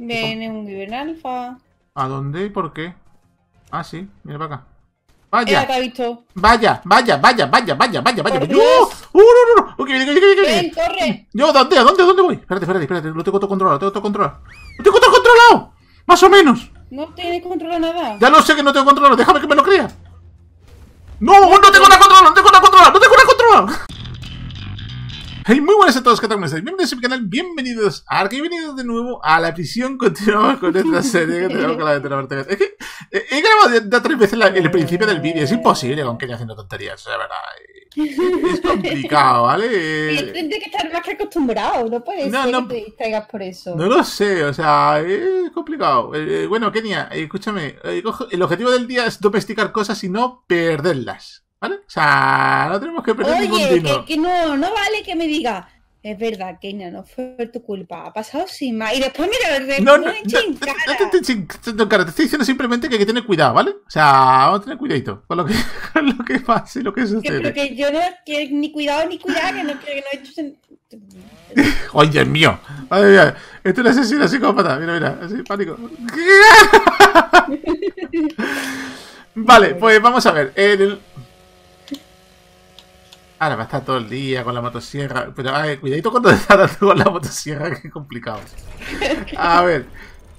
Viene un Given ¿A dónde y por qué? Ah, sí, mira para acá. Vaya. Te ha visto. Vaya, vaya, vaya, vaya, vaya, vaya, vaya. ¡Yo! ¡Uh, no, no, no! Okay, ¡Ven, corre! Yo, ¿dónde? ¿A dónde? ¿A dónde voy? Espérate, espérate, espérate. Lo tengo todo controlado, lo tengo todo controlado. ¡Lo tengo todo controlado! ¡Más o menos! No tienes controlado nada. Ya lo sé que no tengo controlado. Déjame que me lo crea. ¡No! ¡No tengo nada controlado! ¡No tengo nada controlado! ¡No tengo nada controlado! Hey, muy buenas a todos, ¿qué tal? Bienvenidos a mi canal, bienvenidos a bienvenidos de nuevo a la prisión. Continuamos con esta serie que tenemos con la de Ortega. Es que eh, he grabado ya tres veces el principio del vídeo, es imposible con que haciendo tonterías, la verdad. Es complicado, ¿vale? Tienes eh, que estar más que acostumbrado, no puedes no, no, que te distraigas por eso. No lo sé, o sea, es complicado. Eh, bueno, Kenia, escúchame, el objetivo del día es domesticar cosas y no perderlas. ¿Vale? O sea, no tenemos que perder Oye, ningún Que, que no, no vale que me diga. Es verdad, Keina, no fue tu culpa. Ha pasado sin más. Y después mira, no, no, no, no, te estoy diciendo simplemente que hay que tener cuidado, ¿vale? O sea, vamos a tener cuidadito con lo que, con lo que pasa y lo que sucede. Pero que yo no quiero ni cuidado ni cuidado, que no quiero que no he hecho Oye, mío. Madre mía, esto es así asesina psicópata. Mira, mira, así, pánico. vale, pues vamos a ver. En el... Ahora va a estar todo el día con la motosierra. Pero cuidadito cuando estás con la motosierra, que complicado. A ver.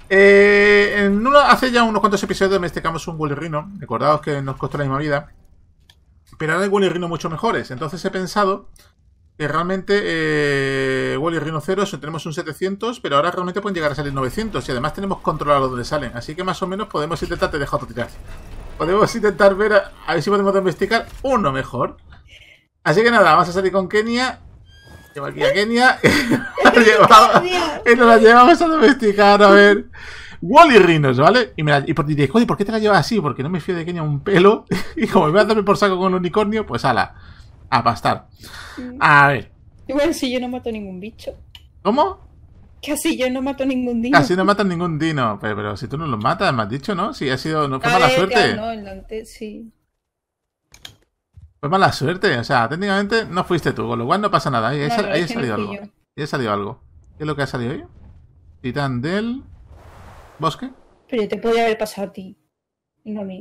Eh, hace ya unos cuantos episodios domesticamos un Rhino. Recordaos que nos costó la misma vida. Pero ahora hay Rhino mucho mejores. Entonces he pensado que realmente eh, Wally Rhino 0 tenemos un 700, pero ahora realmente pueden llegar a salir 900. Y además tenemos controlado donde salen. Así que más o menos podemos intentar... Te dejo tirar. Podemos intentar ver a, a ver si podemos domesticar uno mejor. Así que nada, vamos a salir con Kenia. Llevo aquí a Kenia. y nos la llevamos a domesticar, a ver. Wally Rinos, ¿vale? Y, me la, y por, diréis, joder, ¿por qué te la llevas así? Porque no me fío de Kenia un pelo. Y como me voy a darme por saco con un unicornio, pues ala, a pastar. Mm. A ver. Bueno, si yo no mato ningún bicho. ¿Cómo? Que así yo no mato ningún dino. Así no matan ningún dino. Pero, si tú no los matas, me has dicho, ¿no? Si ha sido. No fue mala suerte. No, sí. Pues mala suerte, o sea, técnicamente no fuiste tú, con lo cual no pasa nada. Ahí, ha salido algo. ha salido algo. ¿Qué es lo que ha salido hoy? Titán del bosque. Pero yo te podía haber pasado a ti.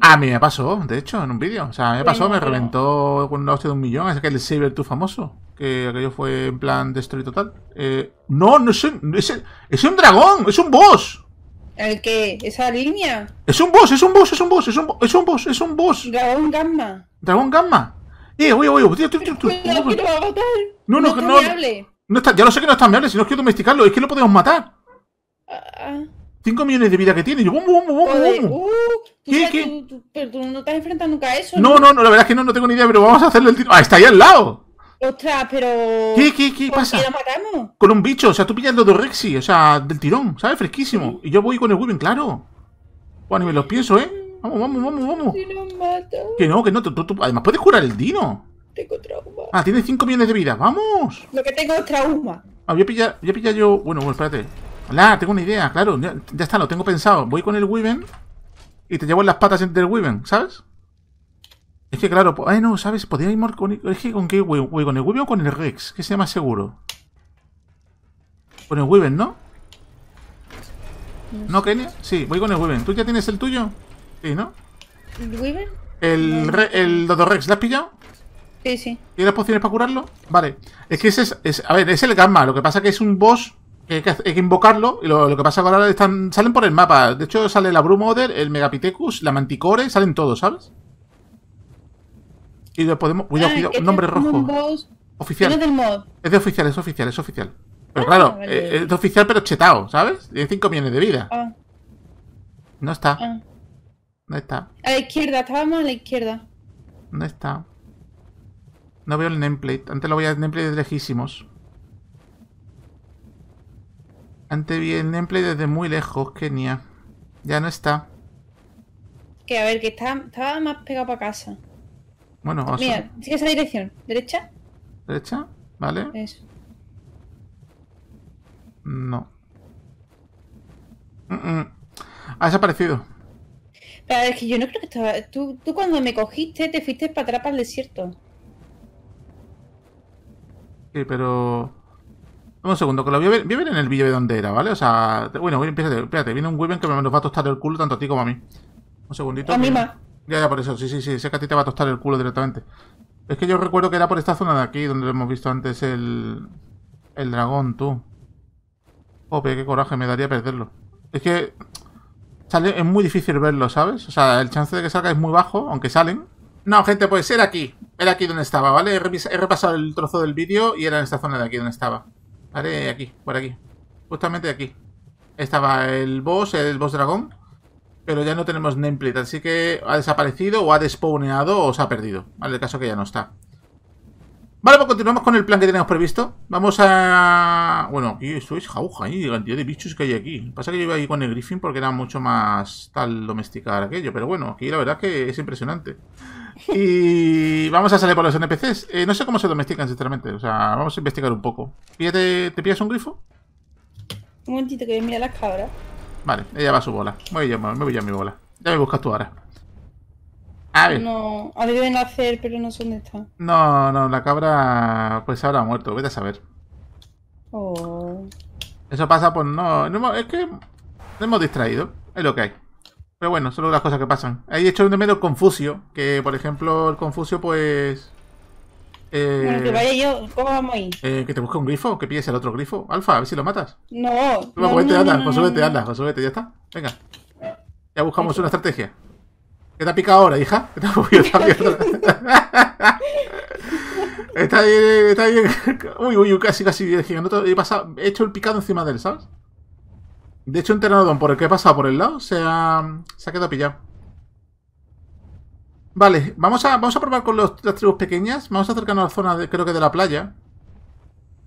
A mí me pasó, de hecho, en un vídeo. O sea, me pasó, me reventó con una hostia de un millón. Es aquel Saber tu famoso. Que aquello fue en plan destroy total. Eh, no, no es un, es, un dragón, es un boss. ¿El qué? ¿Esa línea? Es un boss, es un boss, es un boss, es un, es un boss, es un boss. Dragón Gamma. Dragón Gamma. Eh, oye, oye, va a matar. No, no, no. No, no está, ya lo sé que no es tan si no quiero domesticarlo, es que lo podemos matar. 5 ah, ah. millones de vida que tiene. Yo, bum, bum, bum, bum. ¿Qué, qué? pero tú no estás enfrentando nunca a eso. No, no, no, la verdad es que no, no tengo ni idea, pero vamos a hacerle el tiro. ¡Ah, está ahí al lado! Ostras, pero. ¿Qué, qué, qué pasa? qué lo matamos? Con un bicho, o sea, tú pillas el Rexy, o sea, del tirón, ¿sabes? Fresquísimo. Y yo voy con el Wibin, claro. Bueno, me los pienso, ¿eh? Vamos, vamos, vamos, vamos. Que no, que no. Tú, además, puedes curar el Dino. Tengo trauma. Ah, tienes 5 millones de vida. ¡Vamos! Lo que tengo es trauma. Ah, voy a pillar, yo... Bueno, bueno, espérate. Hola, tengo una idea, claro. Ya, está, lo tengo pensado. Voy con el Weaven y te llevo en las patas del Weaven, ¿sabes? Es que claro, ay no, ¿sabes? Podría ir con, es que con qué wyvern? con el Weaven o con el Rex, que sea más seguro. Con el Weaven, ¿no? ¿No, Kenia? Sí, voy con el Weaven. ¿Tú ya tienes el tuyo? Sí, ¿no? ¿El Weaver? El, el Rex, ¿la has pillado? Sí, sí. ¿Tienes las pociones para curarlo? Vale. Es que ese es, A ver, es el gamma. Lo que pasa es que es un boss que hay que, invocarlo. Y lo, que pasa ahora están, salen por el mapa. De hecho, sale la Brumoder, el Megapithecus, la Manticore, salen todos, ¿sabes? Y lo podemos. Cuidado, ah, Un nombre rojo. Un boss... Oficial. Del mod? Es de oficial, es oficial, es oficial. Pero ah, claro, eh, es de oficial, pero chetado, ¿sabes? Tiene 5 millones de vida. Ah. No está. ¿Dónde está. A la izquierda, estábamos a la izquierda. ¿Dónde está. No veo el nameplate. Antes lo veía el nameplate lejísimos. Antes vi el nameplate desde muy lejos, Kenia. Ya no está. Que a ver, que está, estaba más pegado para casa. Bueno, vamos Mira, sigue esa dirección. ¿Derecha? ¿Derecha? ¿Vale? Eso. No. Mm, mm. Ha desaparecido. Ah, es que yo no creo que estaba. Tú, tú cuando me cogiste te fuiste para atrás para el desierto. Sí, pero. Un segundo, que lo voy a ver, en el vídeo de dónde era, ¿vale? O sea, bueno, espérate, espérate, viene un Wyvern que me nos va a tostar el culo tanto a ti como a mí. Un segundito. A mí más. Ya, ya, por eso, sí, sí, sí, sé que a ti te va a tostar el culo directamente. Es que yo recuerdo que era por esta zona de aquí, donde hemos visto antes el. El dragón, tú. Ope, qué coraje me daría perderlo. Es que es muy difícil verlo, ¿sabes? O sea, el chance de que salga es muy bajo, aunque salen. No, gente, pues era aquí. Era aquí donde estaba, ¿vale? He, repasado el trozo del vídeo y era en esta zona de aquí donde estaba. ¿Vale? Aquí, por aquí. Justamente aquí. Estaba el boss, el boss dragón. Pero ya no tenemos nameplate, así que ha desaparecido o ha despawneado o se ha perdido. ¿Vale? El caso que ya no está. Vale, pues continuamos con el plan que tenemos previsto. Vamos a... Bueno, aquí eso es jauja, y ¿eh? La cantidad de bichos que hay aquí. Pasa que yo iba ahí con el griffin porque era mucho más tal domesticar aquello. Pero bueno, aquí la verdad es que es impresionante. Y vamos a salir por los NPCs. Eh, no sé cómo se domestican, sinceramente. O sea, vamos a investigar un poco. ¿te pillas un grifo? Un momentito que voy a las cabras. Vale, ella va a su bola. Voy me voy a mi bola. Ya me buscas tú ahora. No, ha deben hacer pero no sé dónde está. No, no, la cabra pues ahora ha muerto, vete a saber. Oh. Eso pasa por no, es que nos hemos distraído, es lo que hay. Pero bueno, son las cosas que pasan. Ahí he hecho un de menos Confucio, que por ejemplo el Confucio pues... Eh, que vaya yo, ¿cómo vamos a eh, que te busque un grifo, que pilles al otro grifo. Alfa, a ver si lo matas. No. no, no, vete, pues anda, Pues anda, ya está. Venga. Ya buscamos una estrategia. ¿Qué te ha picado ahora, hija? te está bien, está bien. Uy, uy, casi, casi. He, pasado, he hecho el picado encima de él, ¿sabes? De hecho, un por el que he pasado por el lado se ha, se ha quedado pillado. Vale, vamos a, vamos a probar con las tribus pequeñas. Vamos a acercarnos a la zona, de, creo que de la playa.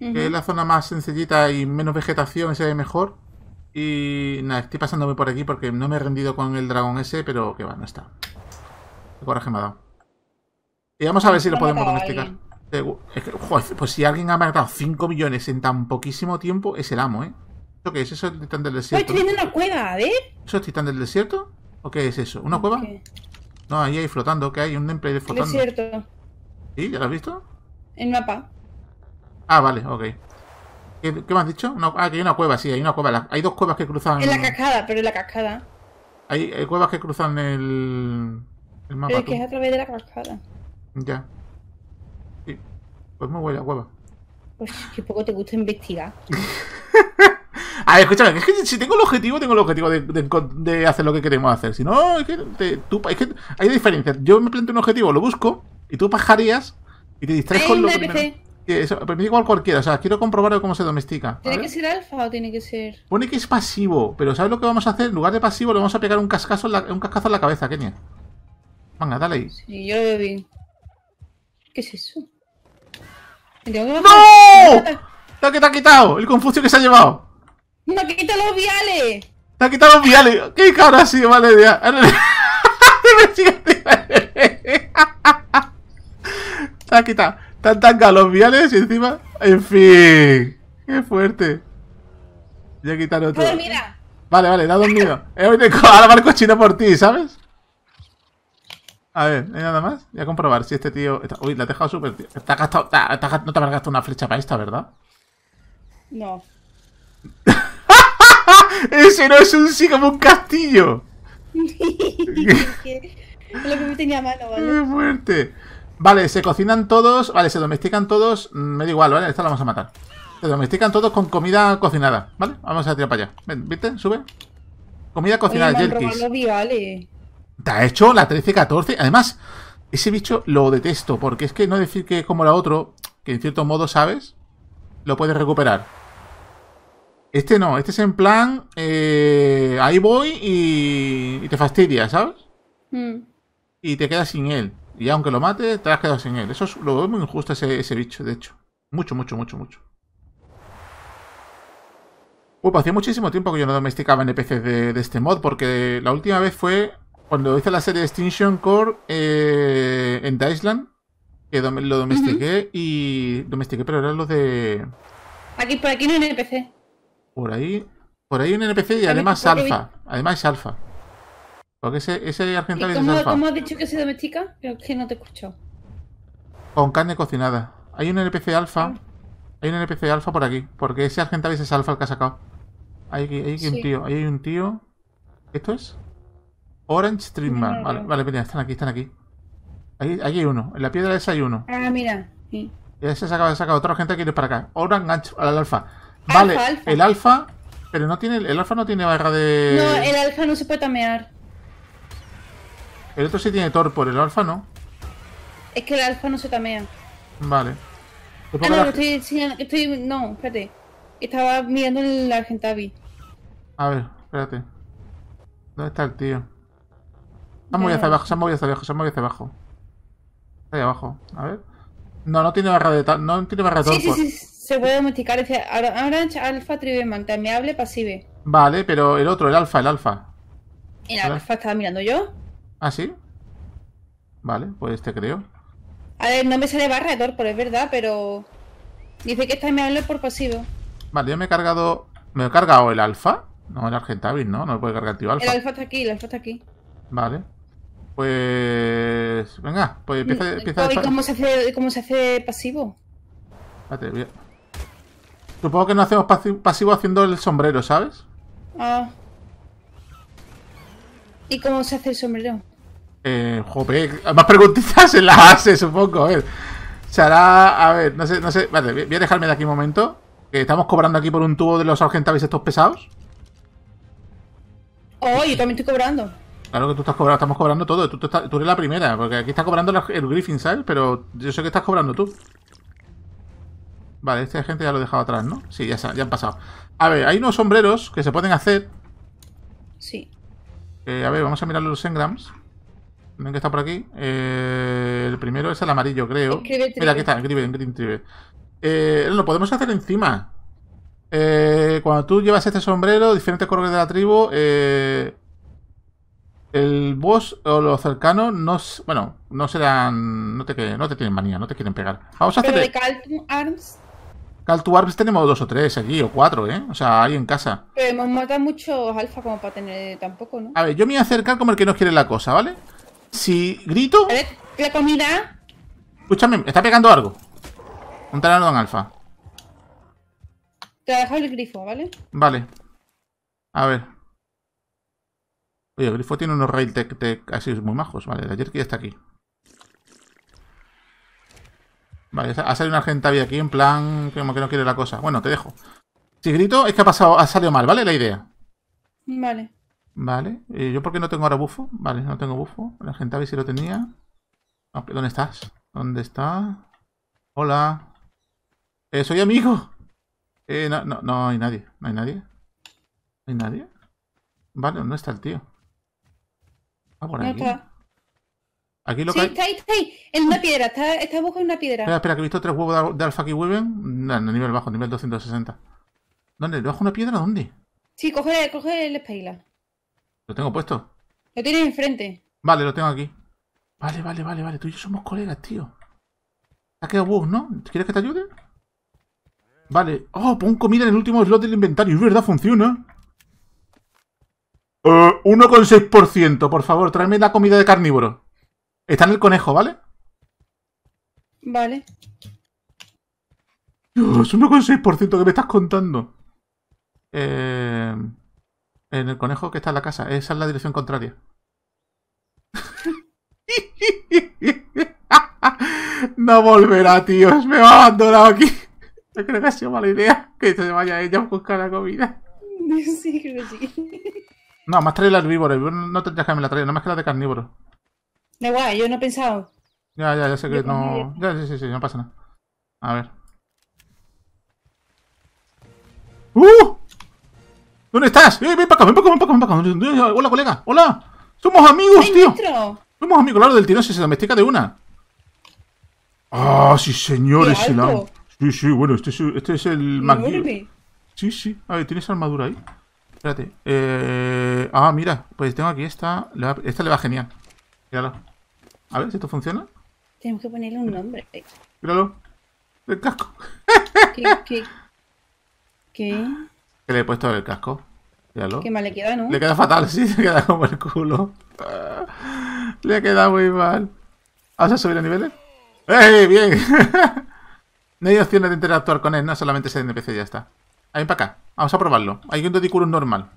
Que es la zona más sencillita y menos vegetación, ese se mejor. Y nada, estoy pasándome por aquí porque no me he rendido con el dragón ese, pero que va, no está. Qué coraje me ha dado. Y vamos a ver si lo podemos domesticar. Eh, es que, pues si alguien ha matado 5 millones en tan poquísimo tiempo, es el amo, ¿eh? ¿Eso qué es? ¿Eso es titán del pues desierto? estoy ¿Eso es titán del desierto? ¿O qué es eso? ¿Una cueva? No, ahí hay flotando, que hay un empleo de flotando. Desierto. ¿Sí? ¿Ya lo has visto? En mapa. Ah, vale, ok. ¿Qué, me has dicho? ah, que hay una cueva, sí, hay una cueva. Hay dos cuevas que cruzan. En la cascada, pero en la cascada. Hay, cuevas que cruzan el. el mapa. Pero es que es a través de la cascada. Ya. Sí. Pues a la cueva. Pues que poco te gusta investigar. A ver, escúchame, es que si tengo el objetivo, tengo el objetivo de, hacer lo que queremos hacer. Si no, es que, hay diferencias. Yo me planteo un objetivo, lo busco, y tú pajarías y te distraes con lo que eso, pero igual cualquiera, o sea, quiero comprobar cómo se domestica. ¿Tiene que ser alfa o tiene que ser...? Pone que es pasivo, pero ¿sabes lo que vamos a hacer? En lugar de pasivo le vamos a pegar un, cascazo en la, un cascazo la cabeza, Kenia. Venga, dale ahí. Sí, yo lo veo bien. ¿Qué es eso? no que te ha quitado? El confucio que se ha llevado. ¡Me ha quitado los viales! ¡Te ha quitado los viales! ¡Qué cabrón ha sido, Valeria! ¡Te ha quitado! Están tan los y encima. En fin. Qué fuerte. Voy a quitar otro. Mira. Vale, vale, da dormida eh, He Ahora va barco cochino por ti, ¿sabes? A ver, ¿hay nada más? Voy a comprobar si este tío. Uy, la he dejado súper. Está no te habrás gastado una flecha para esta, ¿verdad? No. ¡Ese no es un sí como un castillo! lo que me tenía malo, ¿vale? ¡Qué fuerte! Vale, se cocinan todos, vale, se domestican todos, mm, me da igual, ¿vale? Esta la vamos a matar. Se domestican todos con comida cocinada, ¿vale? Vamos a tirar para allá. Ven, ¿viste? Sube. Comida cocinada, Jerkis. Te ha hecho la 13-14. Además, ese bicho lo detesto, porque es que no decir que es como la otro, que en cierto modo sabes, lo puedes recuperar. Este no, este es en plan, eh, ahí voy y, y, te fastidia, ¿sabes? Hmm. Y te quedas sin él. Y aunque lo mate, te has quedado sin él. Eso es, lo muy injusto ese, bicho, de hecho. Mucho, mucho, mucho, mucho. pues hacía muchísimo tiempo que yo no domesticaba NPCs de, este mod, porque la última vez fue cuando hice la serie Extinction Core eh, en Daisland que lo domestiqué y domestiqué, pero eran los de... Aquí, por aquí no hay NPC. Por ahí, por ahí un NPC y además alfa. Además es alfa. Porque ese, ese cómo, has dicho que se domestica? Creo que no te he escuchado. Con carne cocinada. Hay un NPC alfa. Ah. Hay un NPC alfa por aquí. Porque ese Argentavis es alfa el que ha sacado. Hay, hay, un tío. Hay un tío. ¿Esto es? Orange streamman. Vale, vale, están aquí, están aquí. Ahí, hay uno. En la piedra esa hay uno. Ah, mira. Sí. Ese se acaba de sacar otra gente que viene para acá. Orange al alfa. Vale, el alfa. Pero no tiene. El alfa no tiene barra de. No, el alfa no se puede tamear. El otro sí tiene torpor, el alfa no. Es que el alfa no se tamea. Vale. Ah, no, estoy, estoy. No, espérate. Estaba mirando el Argentavi. A ver, espérate. ¿Dónde está el tío? Se ha movido hacia abajo, se ha movido hacia abajo, se ha movido hacia abajo. Ahí abajo, a ver. No, no tiene barra de tal, no tiene barra de Sí, sí, sí, se puede domesticar. Ahora ahora, alfa Tribeman, tameable, pasive. Vale, pero el otro, el alfa, el alfa. ¿El alfa estaba mirando yo? ¿Ah, sí? Vale, pues te creo. A ver, no me sale barredor Pero es verdad, pero... Dice que está en por pasivo. Vale, yo me he cargado... ¿Me he cargado el alfa? No, el Argentavis, ¿no? No me puede cargar el tío alfa. El alfa está aquí, el alfa está aquí. Vale. Pues... Venga, pues empieza... Mm, empieza ¿Y cómo se, hace, cómo se hace pasivo? Espérate, voy Supongo que no hacemos pasivo haciendo el sombrero, ¿sabes? Ah. ¿Y cómo se hace el sombrero? Eh, jope, más preguntitas en las hace, supongo. A ver, hará, A ver, no sé, no sé. Vale, voy a dejarme de aquí un momento. Eh, estamos cobrando aquí por un tubo de los argentavis estos pesados. Oh, yo también estoy cobrando. Claro que tú estás cobrando, estamos cobrando todo. Tú, eres la primera, porque aquí está cobrando el Griffin, ¿sabes? Pero yo sé que estás cobrando tú. Vale, este gente ya lo he dejado atrás, ¿no? Sí, ya, han pasado. A ver, hay unos sombreros que se pueden hacer. Sí. Eh, a ver, vamos a mirar los engrams. Ven que está por aquí. Eh, el primero es el amarillo, creo. Mira, aquí está, eh, lo podemos hacer encima. Eh, cuando tú llevas este sombrero, diferentes colores de la tribu, el boss o los cercanos no, bueno, no serán, no te, tienen manía, no te quieren pegar. Vamos a hacer. de Caltum Arms. Caltum Arms tenemos dos o tres aquí o cuatro, ¿eh? O sea, ahí en casa. Pero hemos matado muchos alfa como para tener tampoco, ¿no? A ver, yo me acerco como el que no quiere la cosa, ¿vale? vale si grito... A ver, la comida... Escúchame, está pegando algo. Un en alfa. Te dejo el grifo, ¿vale? Vale. A ver. Oye, el grifo tiene unos rail tech, tech así muy majos. Vale, la ayer que está aquí. Vale, ha salido una gente aquí en plan como que no quiere la cosa. Bueno, te dejo. Si grito, es que ha pasado, ha salido mal, ¿vale? La idea. Vale. Vale. Eh, yo por qué no tengo ahora bufo? Vale, no tengo bufo. La gente a ver si lo tenía. ¿Dónde estás? ¿Dónde está? Hola. Eh, soy amigo. Eh, no, no, no hay nadie. No hay nadie. ¿No hay nadie? Vale, ¿dónde está el tío? Ah, por aquí. Aquí lo sí, que hay... está ahí, está ahí. En una piedra. Está, está en una piedra. Espera, espera, que he visto tres huevos de, alfa Alpha weben No, nivel bajo, nivel 260. ¿Dónde? ¿Debajo una piedra? ¿Dónde? Sí, coge, coge el espaila. ¿Lo tengo puesto? Lo tienes enfrente. Vale, lo tengo aquí. Vale, vale, vale, vale. Tú y yo somos colegas, tío. Ha quedado bug, ¿no? ¿Quieres que te ayude? Vale. Oh, pon comida en el último slot del inventario. Es verdad, funciona. Eh, con 1,6%. Por favor, tráeme la comida de carnívoro. Está en el conejo, ¿vale? Vale. Dios, 1,6% que me estás contando. Eh... En el conejo que está en la casa. Esa es la dirección contraria. no volverá, tíos. Me a abandonado aquí. ¿No creo que ha sido mala idea que se vaya ella a buscar la comida. Sí, creo que No, más trae el herbívoro. No tendrías que me la traer, no más que la de carnívoro. Da guay, yo no he pensado. Ya, ya, ya sé que no. Ya, sí, sí, sí, no pasa nada. A ver. ¡Uh! ¿Dónde estás? Eh, ven para acá, ven para acá, ven para acá, ven eh, Hola, colega, hola. Somos amigos, tío. Somos amigos, claro, del tirón se domestica de una. Ah, sí, señores, el Sí, sí, bueno, este es, este es el MacGyver. Sí, sí. A ver, ¿tienes armadura ahí? Espérate. Eh, ah, mira, pues tengo aquí esta. Esta le va genial. Mírala. A ver si esto funciona. Tenemos que ponerle un nombre. Míralo. El casco. ¿Qué? ¿Qué? ¿Qué? Que le he puesto el casco. Míralo. Qué mal le queda, ¿no? Le queda fatal, sí, le queda como el culo. le queda muy mal. ¿Vas a subir a niveles? ¡Eh, ¡Bien! no hay opciones de interactuar con él, no solamente ese NPC y ya está. Ahí para acá. Vamos a probarlo. Hay un culo normal.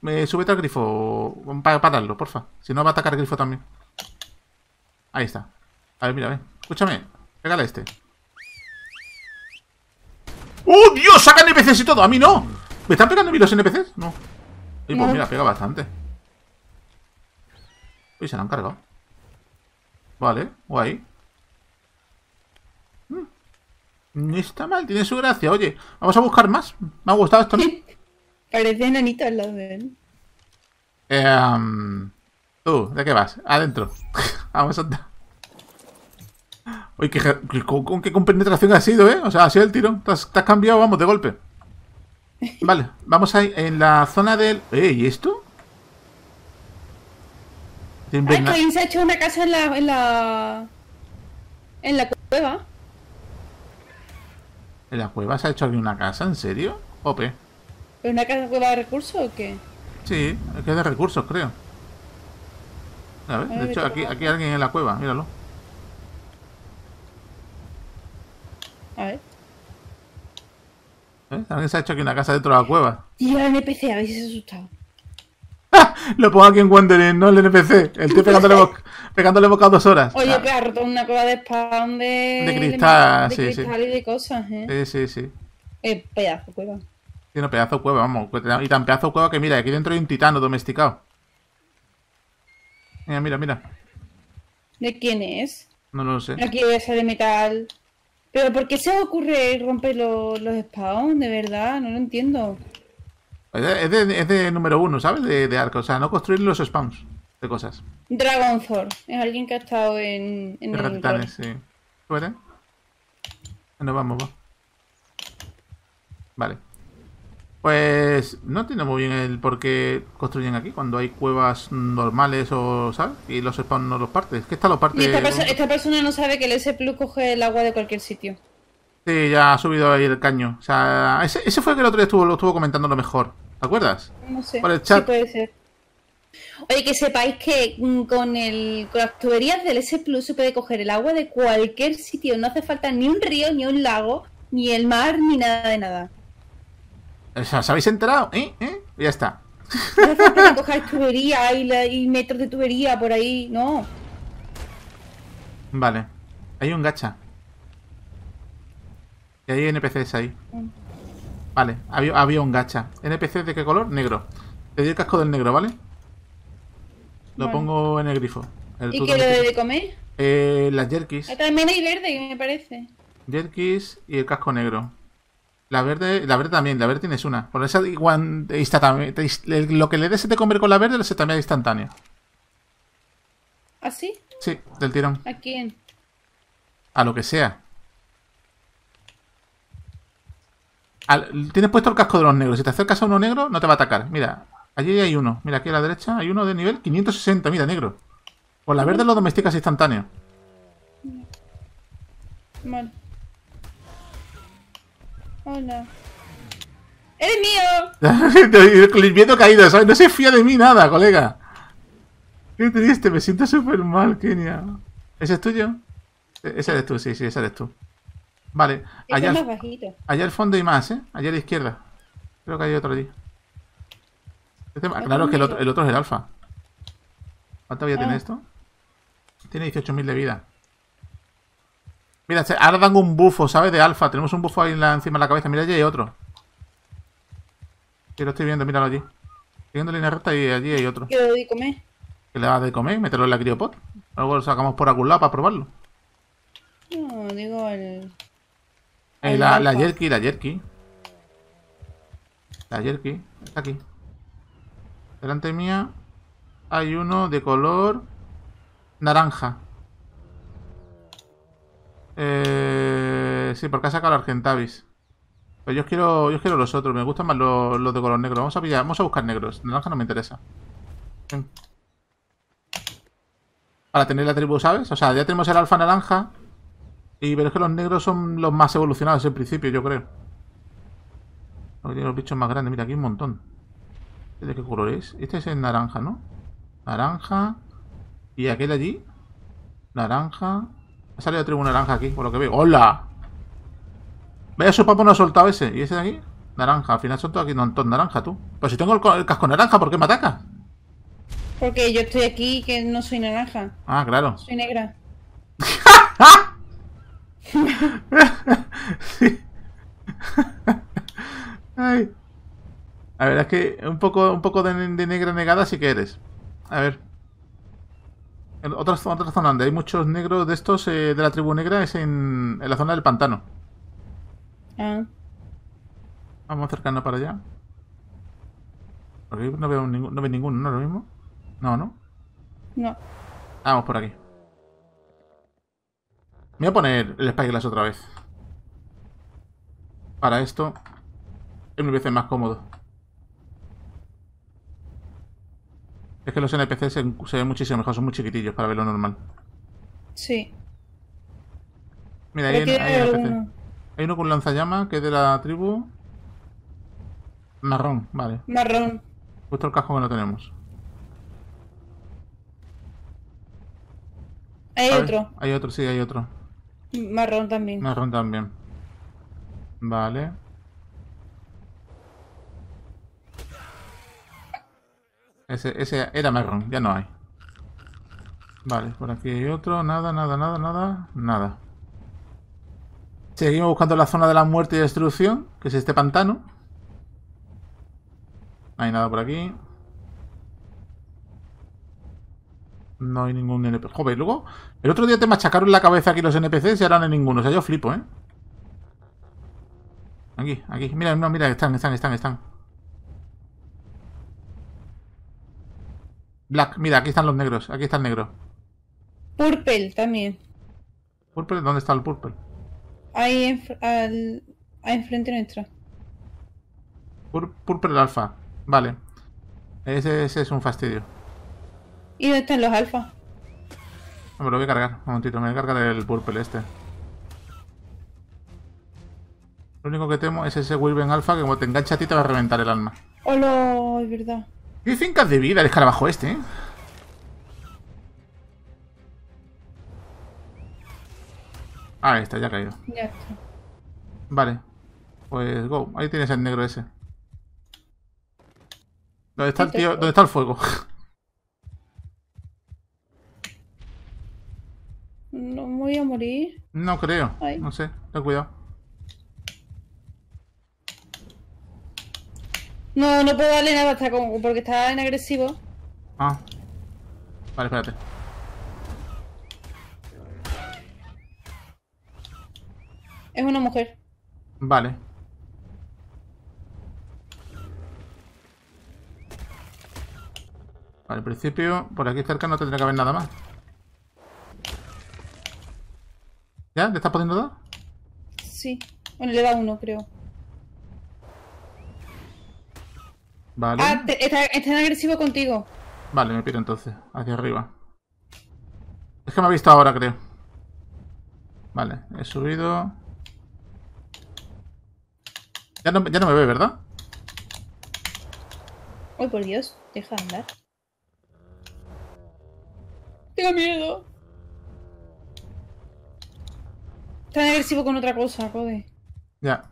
Me sube al grifo. Para pararlo, porfa. Si no, va a atacar el grifo también. Ahí está. A ver, mira, ven Escúchame. Pégale a este. ¡Oh, Dios! ¡Saca NPCs y todo! ¡A mí no! ¿Me están pegando a mí los NPCs? No. Y pues mira, pega bastante. Y se la han cargado. Vale, guay. Mm. No está mal, tiene su gracia. Oye, vamos a buscar más. Me ha gustado esto. Parece enanito al lado de él. Eh, tú, ¿de qué vas? Adentro. vamos a andar. Oye, ¿qué, con, con, qué compenetración ha sido, ¿eh? O sea, ha sido el tirón. te has cambiado, vamos, de golpe. Vale, vamos a ir en la zona del. ¿Eh? ¿Y esto? Ay, ah, se ha hecho una casa en la. en la. en la cueva. ¿En la cueva se ha hecho aquí una casa? ¿En serio? Ope. es una casa de recursos o qué? Sí, es que es de recursos, creo. A ver, de hecho, aquí, aquí hay alguien en la cueva, míralo. A ver. ¿Eh? también se ha hecho aquí una casa dentro de la cueva. Y el NPC, a veces se ha asustado. ¡Ah! Lo pongo aquí en Wanderer, no el NPC. El tío pegándole, pegándole boca dos horas. Oye, que ah. ha roto una cueva de spawn de, de cristal, de sí, y de cosas, ¿eh? Sí, sí, sí. pedazo cueva. Tiene un pedazo cueva, vamos. Y tan pedazo cueva que mira, aquí dentro hay un titano domesticado. Mira, mira, mira. ¿De quién es? No lo sé. Aquí esa de metal. Pero ¿por qué se ocurre romper los, los spawns? De verdad, no lo entiendo. Es de, es de número uno, ¿sabes? De, de, arco. O sea, no construir los spawns de cosas. Dragon Thor. Es alguien que ha estado en... En el... sí. Nos vamos, va. Vale. Pues no entiendo muy bien el por qué construyen aquí cuando hay cuevas normales o, ¿sabes? Y los spawn no los partes. ¿Qué está los partes? esta, persona no sabe que el S Plus coge el agua de cualquier sitio. Sí, ya ha subido ahí el caño. O sea, ese, fue el que el otro día estuvo, lo estuvo comentando lo mejor. ¿Te acuerdas? No sé. Por el chat. Sí puede ser. Oye, que sepáis que mm, con, el, con las tuberías del S Plus se puede coger el agua de cualquier sitio. No hace falta ni un río, ni un lago, ni el mar, ni nada de nada. ¿Os habéis enterado? ¿Eh? ¿Eh? Ya está. No hace falta tubería y, la, y, metros de tubería por ahí, no. Vale. Hay un gacha. Y hay NPCs ahí. Vale, había, había un gacha. ¿NPCs de qué color? Negro. Te doy el casco del negro, ¿vale? Lo pongo en el grifo. ¿Y qué le de comer? Eh, las jerkis. Ah, también hay verde, me parece. Jerkies y el casco negro. La verde, la verde también, la verde tienes una. Por esa igual Lo que le des se te con la verde, se también instantáneo ¿Ah, sí? Sí, del tirón. ¿A quién? A lo que sea. tienes puesto el casco de los negros. Si te acercas a uno negro, no te va a atacar. Mira, allí hay uno. Mira, aquí a la derecha hay uno de nivel 560. Mira, negro. Con la verde lo domesticas instantáneo. Vale. Hola. Oh, ¡Eres mío! El caído, ¿sabes? No se fía de mí nada, colega. Qué triste, me siento súper mal, Kenia. ¿Ese es tuyo? E-, ese eres tú, sí, sí, ese eres tú. Vale, allá, bajito. allá al fondo hay más, ¿eh? Allá a la izquierda. Creo que hay otro allí. Este, claro que el otro, es el alfa. ¿Cuánta vida ah. tiene esto? Tiene 18.000 de vida. Mira, ahora dan un bufo, ¿sabes? De alfa. Tenemos un bufo ahí encima de la cabeza. Mira, allí hay otro. Sí, lo estoy viendo, míralo allí. Siguiendo línea recta y allí hay otro. ¿Qué le doy de comer? ¿Qué le das de comer? Mételo en la criopod. Luego lo sacamos por algún lado para probarlo. No, digo el... Eh, la jerky, la jerky. La jerky. Está aquí. Delante mía hay uno de color naranja. Eh, sí, porque ha sacado el Argentavis. Pero yo quiero, yo quiero los otros. Me gustan más los, de color negro. Vamos a pillar, vamos a buscar negros. Naranja no me interesa. Para tener la tribu, ¿sabes? O sea, ya tenemos el alfa naranja. Y pero que los negros son los más evolucionados en principio, yo creo. Porque tiene los bichos más grandes. Mira, aquí hay un montón. ¿De qué color es? Este es en naranja, ¿no? Naranja. Y aquel allí. Naranja. Ha salido tribu naranja aquí, por lo que veo. ¡Hola! Vaya, su papo no ha soltado ese. ¿Y ese de aquí? Naranja. Al final son todos aquí no, montón naranja, tú. Pero si tengo el, casco naranja, ¿por qué me ataca? Porque yo estoy aquí que no soy naranja. Ah, claro. Soy negra. Ay. es que un poco, un poco de, de negra negada sí que eres. A ver otra, zona donde hay muchos negros de estos eh, de la tribu negra es en, la zona del pantano. Vamos ah. Ah, acercando para allá. Porque no veo, ninguno, no veo ninguno, ¿no? Lo mismo. No, ¿no? No. Ah, vamos por aquí. Me voy a poner el Spyglass otra vez. Para esto es mil veces más cómodo. Es que los NPC se, ven muchísimo mejor, son muy chiquitillos para ver lo normal. Sí. Mira, ahí hay, NPC. hay uno con lanzallamas que es de la tribu. Marrón, vale. Marrón. Justo el casco que no tenemos. Hay otro. Hay otro, sí, hay otro. Marrón también. Marrón también. Vale. Ese, ese era marrón, ya no hay. Vale, por aquí hay otro. Nada, nada, nada, nada, nada. Seguimos buscando la zona de la muerte y destrucción, que es este pantano. No hay nada por aquí. No hay ningún NPC. Joder, luego, el otro día te machacaron la cabeza aquí los NPCs y ahora no hay ninguno. O sea, yo flipo, ¿eh? Aquí, aquí. Mira, no, mira, están, están, están, están. Black, mira, aquí están los negros, aquí está el negro. Purple también. ¿Purple? ¿Dónde está el purple? Ahí, al, ahí enfrente nuestro. Purple purple alfa, vale. Ese, es un fastidio. ¿Y dónde están los alfa? No, me lo voy a cargar, un momentito, me voy a cargar el purple este. Lo único que temo es ese Wilben alfa que como te engancha a ti te va a reventar el alma. Hola, oh, es verdad. ¡Qué fincas de vida el escarabajo este, ¿eh? ah, ahí está, ya ha caído. Ya está. Vale. Pues go. Ahí tienes el negro ese. ¿Dónde está el fuego? No voy a morir. No creo. No sé. Ten cuidado. No, no puedo darle nada hasta porque está en agresivo. Ah. Vale, espérate. Es una mujer. Vale. Al principio, por aquí cerca no tendría que haber nada más. ¿Ya? ¿Le estás poniendo dos? Sí. Bueno, le da uno, creo. Ah, está, está agresivo contigo. Vale, me piro entonces. Hacia arriba. Es que me ha visto ahora, creo. Vale, he subido. Ya no, me ve, ¿verdad? Uy, por Dios, deja de andar. Tengo miedo. Está agresivo con otra cosa, joder. Ya.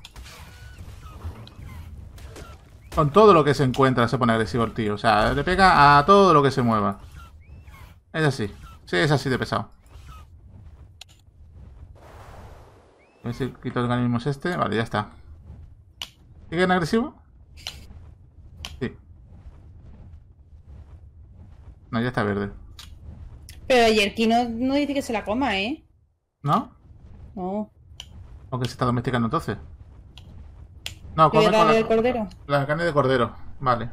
Con todo lo que se encuentra se pone agresivo el tío. O sea, le pega a todo lo que se mueva. Es así. Sí, es así de pesado. A ver si quito el organismo este. Vale, ya está. ¿Sigue en agresivo? Sí. No, ya está verde. Pero ayer Kino no dice que se la coma, ¿eh? ¿No? No. ¿O que se está domesticando entonces? No, come de cordero? La carne de cordero, vale.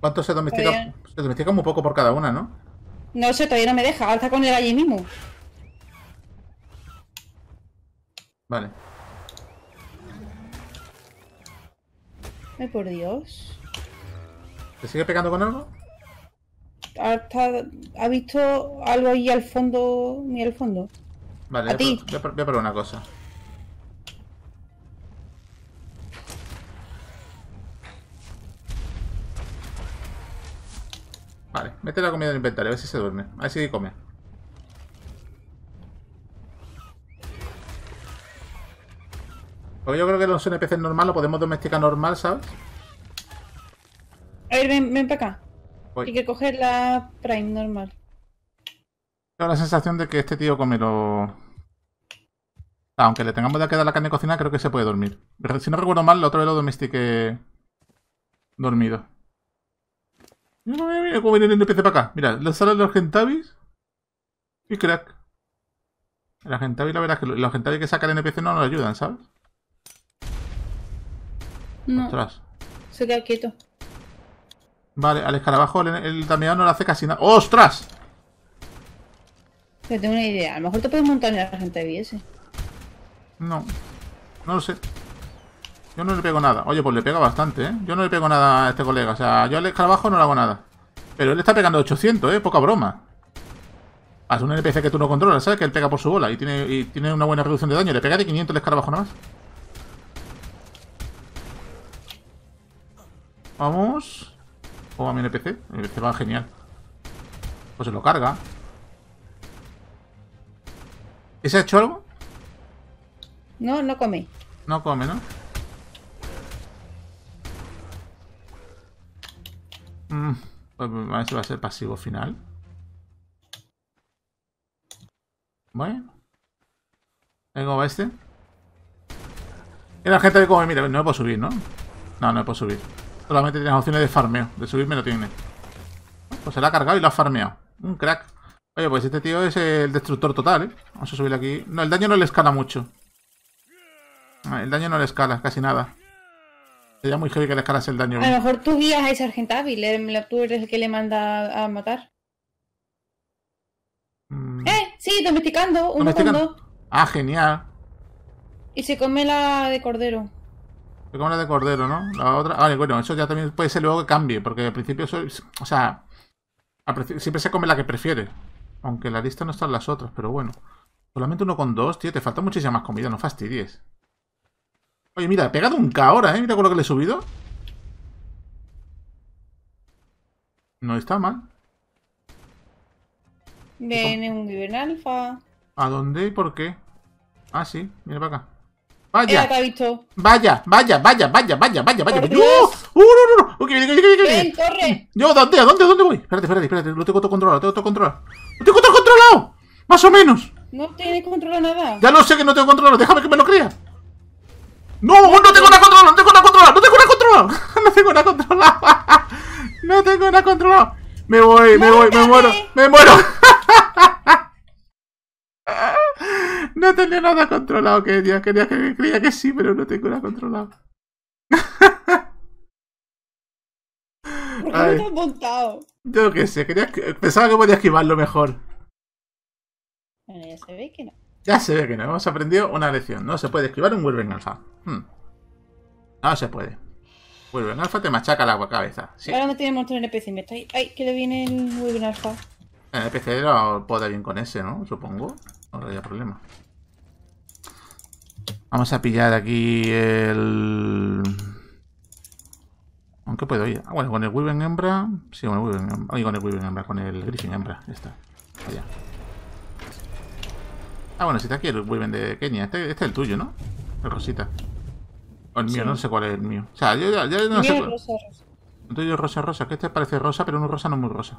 ¿Cuánto se domestica? Se domestica muy poco por cada una, ¿no? No sé, todavía no me deja. Alza con el allí mismo. Vale. Ay, por Dios. ¿Te sigue pegando con algo? ¿Ha, ha visto algo ahí al fondo? Ni al fondo. Vale, ¿A voy, a, voy probar una cosa. Vale, mete la comida en el inventario, a ver si se duerme. A ver si come. Porque yo creo que los NPCs normal lo podemos domesticar normal, ¿sabes? A ver, ven, ven para acá. Voy. Hay que coger la Prime normal. Tengo la sensación de que este tío come lo... Aunque le tengamos de quedar la carne cocinada, creo que se puede dormir. si no recuerdo mal, la otra vez lo domestiqué dormido. Mira, mira, mira cómo viene el NPC para acá. Mira, la salen los gentavis y crack. La gentavis, la verdad es que los gentavis que saca el NPC no nos ayudan, ¿sabes? No. Ostras. Se queda quieto. Vale, al escarabajo el, tameado no le hace casi nada. ¡Ostras! tengo una idea, a lo mejor te puedes montar en la gente de No, no lo sé. Yo no le pego nada. Oye, pues le pega bastante, ¿eh? Yo no le pego nada a este colega. O sea, yo al escarabajo no le hago nada. Pero él está pegando 800, ¿eh? Poca broma. Haz un NPC que tú no controlas, ¿sabes? Que él pega por su bola y tiene, tiene una buena reducción de daño. Le pega de 500 el escarabajo nada más. Vamos. Pongo oh, mi NPC. Mi NPC va genial. Pues se lo carga. ¿Ese ha hecho algo? No, no come. No come, ¿no? Mm, pues va a ser pasivo final. Bueno. ¿Cómo va este. Y la gente comer, mira, no me puedo subir, ¿no? No, no me puedo subir. Solamente tienes opciones de farmeo. De subirme lo tiene. Pues se la ha cargado y lo ha farmeado. Un crack. Oye, pues este tío es el destructor total, ¿eh? Vamos a subirle aquí. No, el daño no le escala mucho. El daño no le escala, casi nada. Sería muy heavy que le escalas el daño. A lo mejor tú guías a ese Argentávil, eh, tú eres el que le manda a matar. Mm. ¡Eh! Sí, domesticando, uno con dos. Ah, genial. Y se come la de cordero. Se come la de cordero, ¿no? La otra... Vale, ah, bueno, eso ya también puede ser luego que cambie, porque al principio... O sea, siempre se come la que prefiere. Aunque la lista no están las otras, pero bueno. Solamente uno con dos, tío. Te falta muchísima más comida, no fastidies. Oye, mira, he pegado un K ahora, ¿eh? Mira con lo que le he subido. No está mal. Viene un nivel alfa. ¿A dónde y por qué? Ah, sí, mira para acá. Vaya. Vaya, vaya, vaya, vaya, vaya, vaya, vaya, vaya. ¡Uh! ¡Uh, no, no, ok, Ven, corre. Yo, ¿dónde? ¿A dónde? ¿Dónde voy? Espérate, espérate, espérate. Lo tengo todo controlado, lo tengo todo controlado. ¡Lo tengo controlado! Más o menos. No tienes controlado nada. Ya lo sé que no tengo controlado. Déjame que me lo crea. No, no, tengo nada controlado, no tengo nada controlado, no tengo nada controlado. no tengo nada controlado. no tengo nada controlado. Me voy, me voy, me muero, me muero. No tenía nada controlado, que Dios, quería que creía que sí, pero no tengo nada controlado. ¿Por qué no te has montado? Yo qué sé, pensaba que podía esquivarlo mejor. Bueno, ya se ve que no. Ya se ve que no. Hemos aprendido una lección. No se puede esquivar un Wolverine Alpha. Hmm. No se puede. Wolverine Alpha te machaca la cabeza. Ahora me tiene monstruo NPC. Me estoy... Ay, que le viene el Wolverine Alpha. El NPC lo puede bien con ese, ¿no? Supongo. No habría problema. Vamos a pillar aquí el... Aunque puedo ir. Ah, bueno, con el Wyvern hembra. Sí, con el Wyvern hembra. Ah, con el Wyvern hembra, con el Griffin hembra. Ya está. Allá. Ah, bueno, si está aquí el Wyvern de Kenia. Este, este, es el tuyo, ¿no? El Rosita. O el mío, no sé cuál es el mío. O sea, yo, ya ya no el sé. Cuál... Rosa, rosa. El tuyo es rosa, rosa. Que este parece rosa, pero un rosa no muy rosa.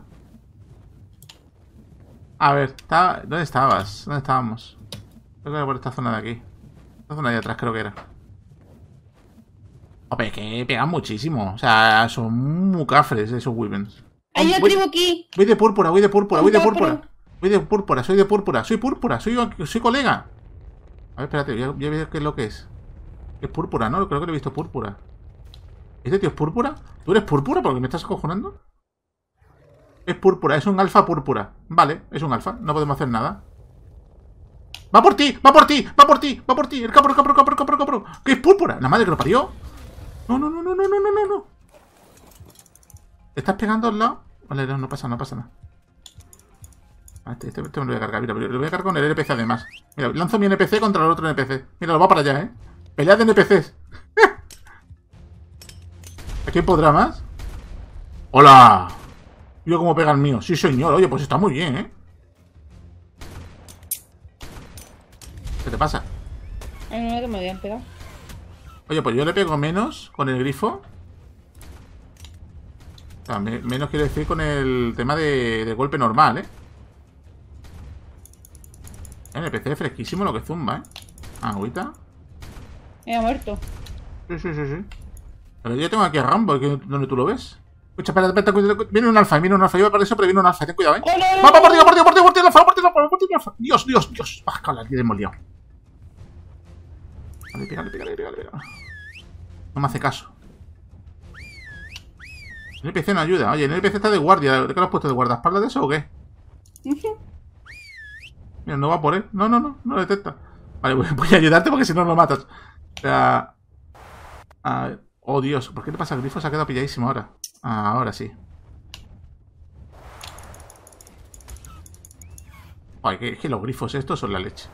A ver, ¿dónde estabas? ¿Dónde estábamos? Creo que era por esta zona de aquí. Esta zona de atrás creo que era que pegan muchísimo. O sea, son muy cafres esos women. ¡Hay otro voy, aquí! Voy de púrpura, voy de púrpura, voy de púrpura. Voy de púrpura, soy de púrpura, soy púrpura, soy, soy colega. A ver, espérate, Voy a ver qué es lo que es. Es púrpura, ¿no? Creo que lo he visto púrpura. ¿Este tío es púrpura? ¿Tú eres púrpura? Porque me estás acojonando. Es púrpura, es un alfa púrpura. Vale, es un alfa, no podemos hacer nada. ¡Va por ti! ¡Va por ti! ¡Va por ti! ¡Va por ti! ¡El capro, el capro, el capro, el capro, el capro! ¡Que es púrpura! ¡La madre que lo parió! No, no, no, no, no, no, no, no, no. estás pegando al lado? Vale, no, no pasa, no pasa nada. Ah, este, este, este, me lo voy a cargar, mira, lo voy a cargar con el NPC además. Mira, lanzo mi NPC contra el otro NPC. Mira, lo va para allá, ¿eh? Pelea de NPCs. ¿A quién podrá más? ¡Hola! Yo cómo pega el mío. Sí, señor. Oye, pues está muy bien, ¿eh? ¿Qué te pasa? No, que me habían pegado. Oye, pues yo le pego menos con el grifo. O sea, menos quiero decir con el tema de, golpe normal, ¿eh? es fresquísimo lo que zumba, ¿eh? Ah, agüita. ha muerto. Sí, sí, sí, sí. Pero yo tengo aquí a Rambo, donde tú lo ves. Escucha, espera, espera, viene un alfa, viene un alfa. Yo voy a eso, pero viene un alfa. Ten cuidado, ¿eh? por ti, por ti, por ti, por ti, por ti, por por ti, Dios, Dios, Dios. ti, por ti, pégale, pégale, pégale, No me hace caso. El NPC no ayuda. Oye, el NPC está de guardia. ¿De qué lo has puesto? ¿De guardaespaldas de eso o qué? Mira, no va por él. No, no, no. No lo detecta. Vale, voy a ayudarte porque si no lo matas. O sea... A ver. Oh, Dios. ¿Por qué te pasa? El grifo se ha quedado pilladísimo ahora. Ah, ahora sí. Es que, los grifos estos son la leche.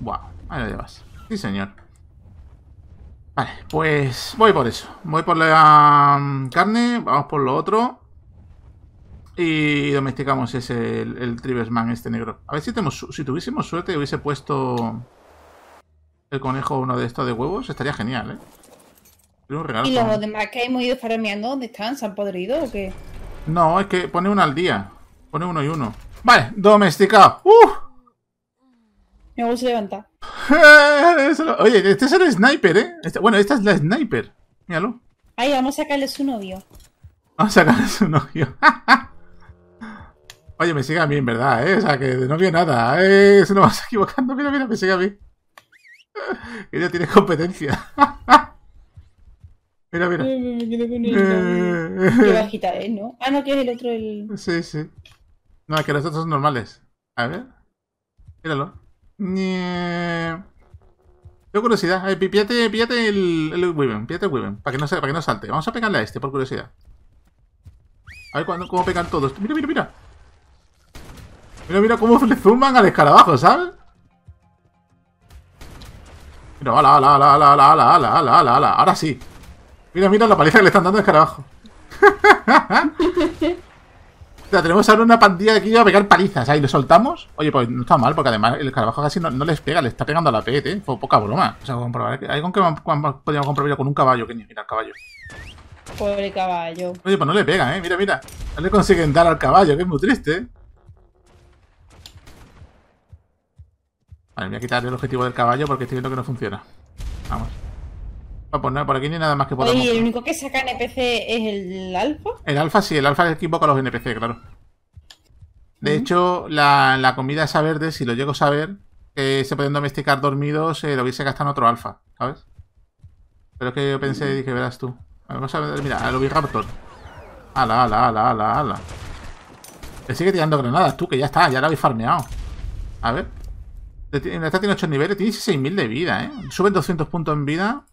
Wow. Ahí lo llevas. Sí, señor. Vale, pues voy por eso. Voy por la mm, carne, vamos por lo otro. Y domesticamos ese, el, el este negro. A ver si, tenemos, si tuviésemos suerte y hubiese puesto el conejo uno de estos de huevos, estaría genial, ¿eh? Un ¿Y los demás que hemos ido farameando? dónde están? ¿Se han podrido o qué? No, es que pone uno al día. Pone uno y uno. Vale, domesticado. ¡Uf! ¡Uh! Me gusta levantar. Oye, este es el sniper, ¿eh? Este, bueno, esta es la sniper. Míralo. Ahí, vamos a sacarle su novio. Vamos a sacarle su novio. Oye, me sigue a mí, en verdad, ¿eh? O sea, que de novio nada. Eh, se nos vas equivocando. Mira, mira, me sigue a mí. Ella tiene competencia. mira, mira. Me con él. Eh. Qué bajita es, ¿eh? ¿no? Ah, no, que es el otro, el... Sí, sí. No, es que los otros son normales. A ver. Míralo. Tengo curiosidad. Eh, a el, el Weaven, el Weaven, para que, no, para que no salte. Vamos a pegarle a este, por curiosidad. A ver cuando, cómo pegan todos. Mira, mira, mira. Mira, mira cómo le zumban al escarabajo, ¿sabes? Mira, ala, ala, ala, ala, ala, ala, ala, ala, ala, ala. Ahora sí. Mira, mira la paliza que le están dando al escarabajo. tenemos ahora una pandilla aquí a pegar palizas. Ahí lo soltamos. Oye, pues no está mal, porque además el carabajo casi no, les pega, le está pegando a la PET, ¿eh? poca broma. O sea, comprobar. Hay con que podríamos comprobarlo con un caballo, que ni mira el caballo. Pobre caballo. Oye, pues no le pega, ¿eh? Mira, mira. No le consiguen dar al caballo, que es muy triste, ¿eh? Vale, voy a quitar el objetivo del caballo porque estoy viendo que no funciona. Vamos pues, pues por aquí no hay nada más que podamos... Oye, ¿y el único que saca NPC es el alfa? El alfa sí, el alfa es el con los NPC, claro. De hecho, la, la, comida esa verde, si lo llego a saber, eh, se pueden domesticar dormidos, eh, lo hubiese gastado en otro alfa, ¿sabes? Pero es que yo pensé, y dije, verás tú. Vamos a ver, mira, al raptor Ala, ala, ala, ala, ala. Le sigue tirando granadas, tú, que ya está, ya lo habéis farmeado. A ver. Esta tiene 8 este niveles, tiene 16.000 de vida, ¿eh? Sube 200 puntos en vida.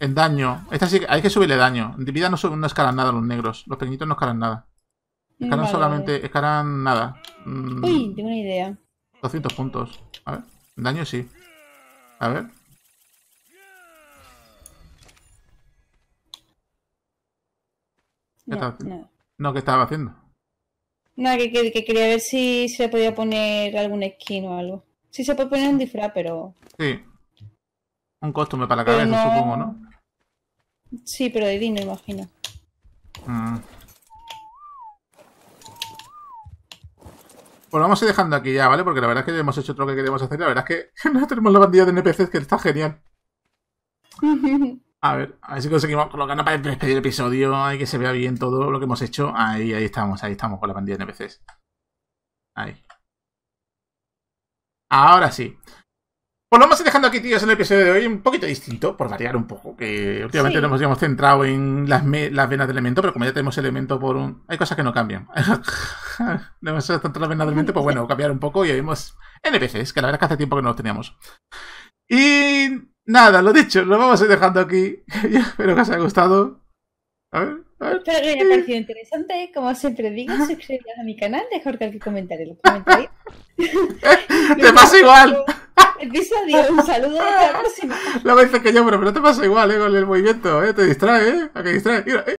En daño. Esta sí hay que subirle daño. En vida no, escalan nada los negros. Los pequeñitos no escalan nada. Mm, escalan solamente. Escalan nada. Mm, Uy, tengo una idea. 200 puntos. A ver. En daño sí. A ver. no, no. no, ¿qué estaba haciendo? Nada, que, quería ver si se podía poner algún skin o algo. Sí se puede poner un disfraz, pero... Sí, un costume para la eh, cabeza, supongo, ¿no? Sí, pero de Dino, imagino. Pues mm. lo vamos a ir dejando aquí ya, ¿vale? Porque la verdad es que ya hemos hecho todo lo que queríamos hacer. La verdad es que no tenemos la bandilla de NPCs, que está genial. A ver, a ver si conseguimos colocarla para despedir el episodio Hay que se vea bien todo lo que hemos hecho. Ahí, ahí estamos, ahí estamos con la bandilla de NPCs. Ahí. Ahora sí. Pues lo vamos a ir dejando aquí, tíos, en el episodio de hoy, un poquito distinto, por variar un poco, que últimamente nos hemos centrado en las, venas del elemento, pero como ya tenemos elemento por un... Hay cosas que no cambian. no hemos centrado las venas del elemento, pues bueno, cambiar un poco y vimos NPCs, que la verdad es que hace tiempo que no los teníamos. Y nada, lo dicho, lo vamos a ir dejando aquí. espero que os haya gustado. A ver, Espero que haya parecido interesante. Como siempre digo, suscribiros a mi canal, dejar cualquier comentario los ¡Te eh, pasa igual! El a un saludo de la próxima. que yo, yo, pero no te pasa igual, ¿eh? Con el movimiento, ¿eh? Te distrae, ¿eh? A que distrae. Eh.